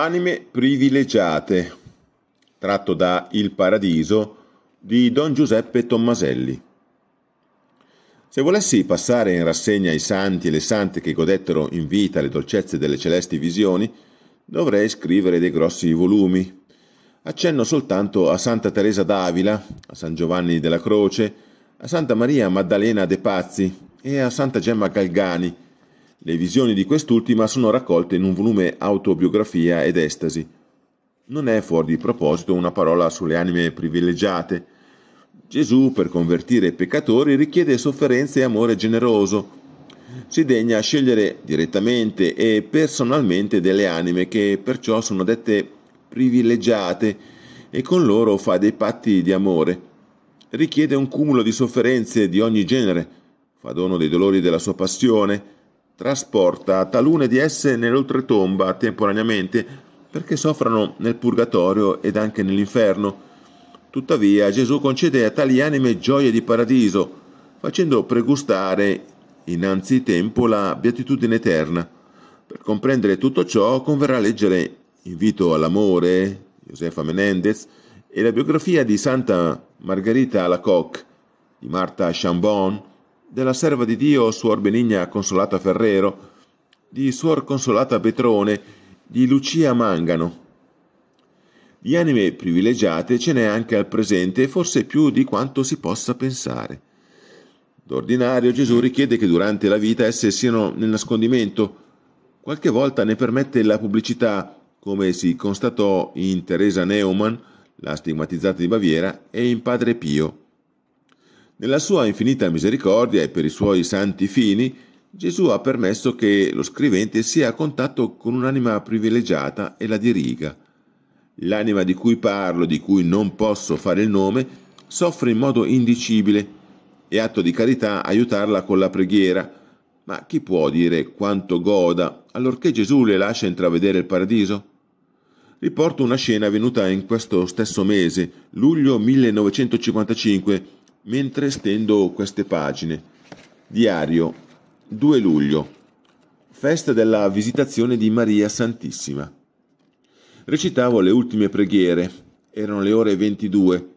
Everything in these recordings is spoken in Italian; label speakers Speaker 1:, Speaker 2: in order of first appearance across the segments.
Speaker 1: Anime privilegiate, tratto da Il Paradiso di Don Giuseppe Tommaselli. Se volessi passare in rassegna i santi e le sante che godettero in vita le dolcezze delle celesti visioni, dovrei scrivere dei grossi volumi. Accenno soltanto a Santa Teresa d'Avila, a San Giovanni della Croce, a Santa Maria Maddalena de Pazzi e a Santa Gemma Galgani, le visioni di quest'ultima sono raccolte in un volume Autobiografia ed Estasi. Non è fuori di proposito una parola sulle anime privilegiate. Gesù, per convertire i peccatori, richiede sofferenze e amore generoso. Si degna a scegliere direttamente e personalmente delle anime che perciò sono dette privilegiate e con loro fa dei patti di amore. Richiede un cumulo di sofferenze di ogni genere, fa dono dei dolori della sua passione, trasporta talune di esse nell'oltretomba temporaneamente perché soffrano nel purgatorio ed anche nell'inferno. Tuttavia Gesù concede a tali anime gioie di paradiso, facendo pregustare innanzitempo la beatitudine eterna. Per comprendere tutto ciò converrà leggere Invito all'amore, Josefa Menendez, e la biografia di Santa Margherita Alacoque, di Marta Chambon, della serva di Dio Suor Benigna Consolata Ferrero, di Suor Consolata Petrone, di Lucia Mangano. Di anime privilegiate ce n'è anche al presente e forse più di quanto si possa pensare. D'ordinario Gesù richiede che durante la vita esse siano nel nascondimento, qualche volta ne permette la pubblicità, come si constatò in Teresa Neumann, la stigmatizzata di Baviera, e in Padre Pio. Nella sua infinita misericordia e per i suoi santi fini, Gesù ha permesso che lo scrivente sia a contatto con un'anima privilegiata e la diriga. L'anima di cui parlo, di cui non posso fare il nome, soffre in modo indicibile. È atto di carità aiutarla con la preghiera, ma chi può dire quanto goda allorché Gesù le lascia intravedere il paradiso? Riporto una scena avvenuta in questo stesso mese, luglio 1955, mentre stendo queste pagine. Diario 2 luglio, festa della visitazione di Maria Santissima. Recitavo le ultime preghiere, erano le ore 22.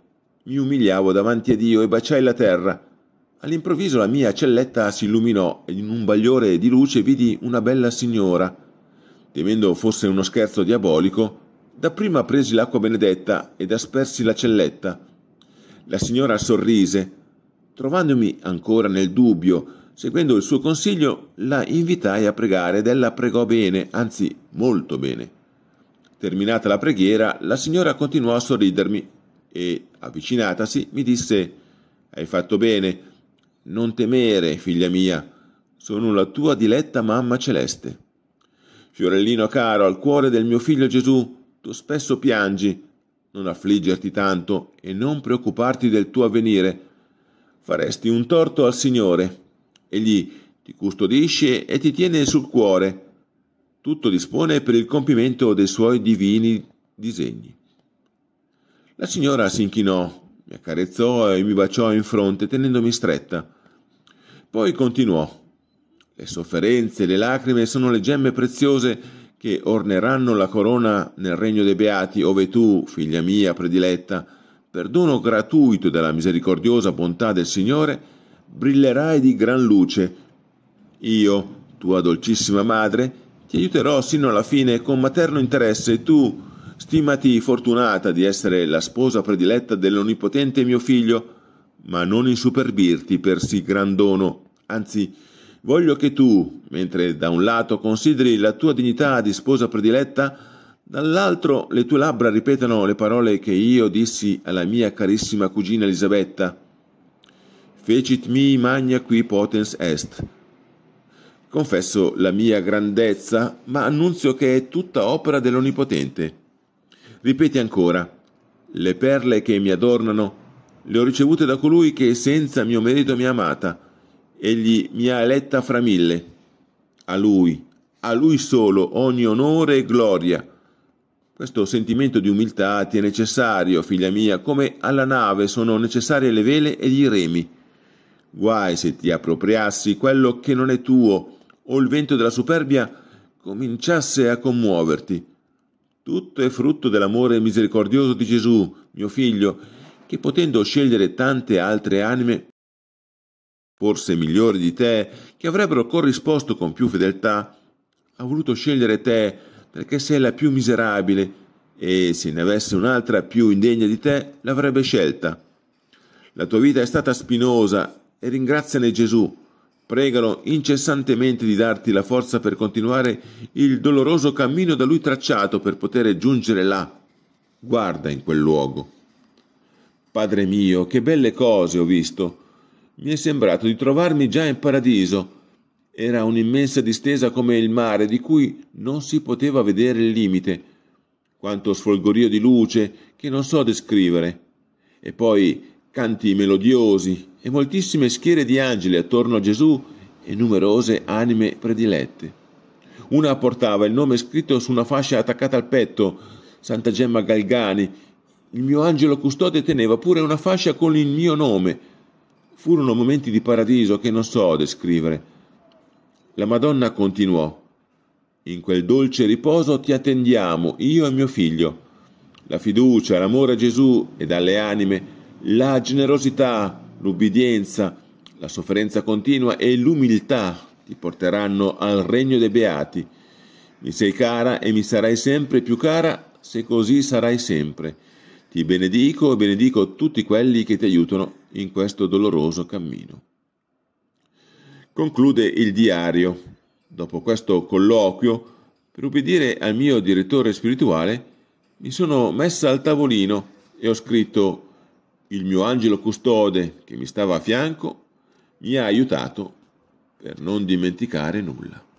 Speaker 1: Mi umiliavo davanti a Dio e baciai la terra. All'improvviso la mia celletta si illuminò e in un bagliore di luce vidi una bella signora. Temendo fosse uno scherzo diabolico, dapprima presi l'acqua benedetta ed aspersi la celletta la signora sorrise. Trovandomi ancora nel dubbio, seguendo il suo consiglio, la invitai a pregare ed ella pregò bene, anzi molto bene. Terminata la preghiera, la signora continuò a sorridermi e, avvicinatasi, mi disse Hai fatto bene, non temere, figlia mia, sono la tua diletta mamma celeste. Fiorellino caro, al cuore del mio figlio Gesù, tu spesso piangi, non affliggerti tanto e non preoccuparti del tuo avvenire. Faresti un torto al Signore. Egli ti custodisce e ti tiene sul cuore. Tutto dispone per il compimento dei suoi divini disegni. La signora si inchinò, mi accarezzò e mi baciò in fronte tenendomi stretta. Poi continuò. Le sofferenze, le lacrime sono le gemme preziose che orneranno la corona nel regno dei beati, ove tu, figlia mia prediletta, per dono gratuito della misericordiosa bontà del Signore, brillerai di gran luce. Io, tua dolcissima madre, ti aiuterò sino alla fine con materno interesse e tu, stimati fortunata di essere la sposa prediletta dell'onnipotente mio figlio, ma non insuperbirti per sì gran dono, anzi, Voglio che tu, mentre da un lato consideri la tua dignità di sposa prediletta, dall'altro le tue labbra ripetano le parole che io dissi alla mia carissima cugina Elisabetta. Fecit mi magna qui potens est. Confesso la mia grandezza, ma annunzio che è tutta opera dell'Onnipotente. Ripeti ancora, le perle che mi adornano le ho ricevute da colui che senza mio merito mi ha amata egli mi ha eletta fra mille. A lui, a lui solo, ogni onore e gloria. Questo sentimento di umiltà ti è necessario, figlia mia, come alla nave sono necessarie le vele e i remi. Guai se ti appropriassi quello che non è tuo, o il vento della superbia cominciasse a commuoverti. Tutto è frutto dell'amore misericordioso di Gesù, mio figlio, che potendo scegliere tante altre anime, forse migliori di te, che avrebbero corrisposto con più fedeltà, ha voluto scegliere te perché sei la più miserabile e se ne avesse un'altra più indegna di te, l'avrebbe scelta. La tua vita è stata spinosa e ringraziane Gesù. Pregalo incessantemente di darti la forza per continuare il doloroso cammino da lui tracciato per poter giungere là. Guarda in quel luogo. Padre mio, che belle cose ho visto mi è sembrato di trovarmi già in paradiso. Era un'immensa distesa come il mare, di cui non si poteva vedere il limite. Quanto sfolgorio di luce che non so descrivere. E poi canti melodiosi e moltissime schiere di angeli attorno a Gesù e numerose anime predilette. Una portava il nome scritto su una fascia attaccata al petto, Santa Gemma Galgani. Il mio angelo custode teneva pure una fascia con il mio nome, Furono momenti di paradiso che non so descrivere. La Madonna continuò. In quel dolce riposo ti attendiamo, io e mio figlio. La fiducia, l'amore a Gesù e dalle anime, la generosità, l'ubbidienza, la sofferenza continua e l'umiltà ti porteranno al regno dei beati. Mi sei cara e mi sarai sempre più cara se così sarai sempre. Ti benedico e benedico tutti quelli che ti aiutano in questo doloroso cammino. Conclude il diario. Dopo questo colloquio, per ubbidire al mio direttore spirituale, mi sono messa al tavolino e ho scritto il mio angelo custode che mi stava a fianco mi ha aiutato per non dimenticare nulla.